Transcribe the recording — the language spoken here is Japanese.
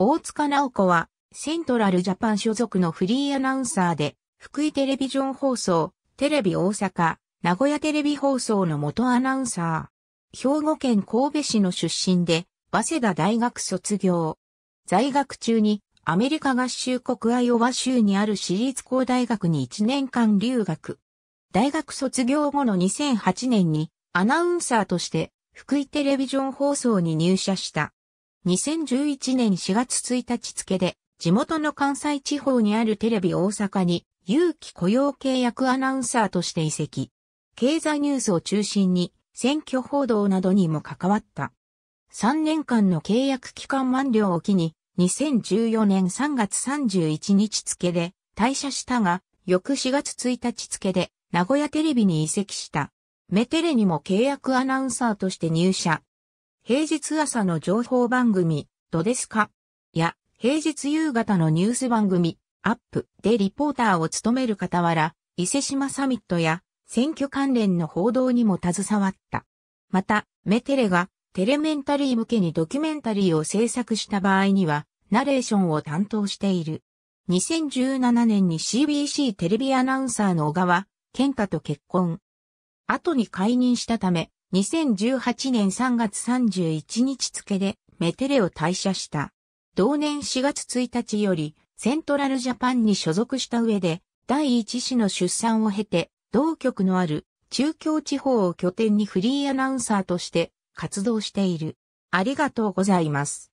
大塚直子は、セントラルジャパン所属のフリーアナウンサーで、福井テレビジョン放送、テレビ大阪、名古屋テレビ放送の元アナウンサー。兵庫県神戸市の出身で、早稲田大学卒業。在学中に、アメリカ合衆国アイオワ州にある私立高大学に1年間留学。大学卒業後の2008年に、アナウンサーとして、福井テレビジョン放送に入社した。2011年4月1日付で、地元の関西地方にあるテレビ大阪に、有期雇用契約アナウンサーとして移籍。経済ニュースを中心に、選挙報道などにも関わった。3年間の契約期間満了を機に、2014年3月31日付で退社したが、翌4月1日付で名古屋テレビに移籍した。メテレにも契約アナウンサーとして入社。平日朝の情報番組、どですかや、平日夕方のニュース番組、アップでリポーターを務める傍ら、伊勢島サミットや選挙関連の報道にも携わった。また、メテレがテレメンタリー向けにドキュメンタリーを制作した場合には、ナレーションを担当している。2017年に CBC テレビアナウンサーの小川健太と結婚。後に解任したため、2018年3月31日付でメテレを退社した。同年4月1日よりセントラルジャパンに所属した上で第一子の出産を経て同局のある中京地方を拠点にフリーアナウンサーとして活動している。ありがとうございます。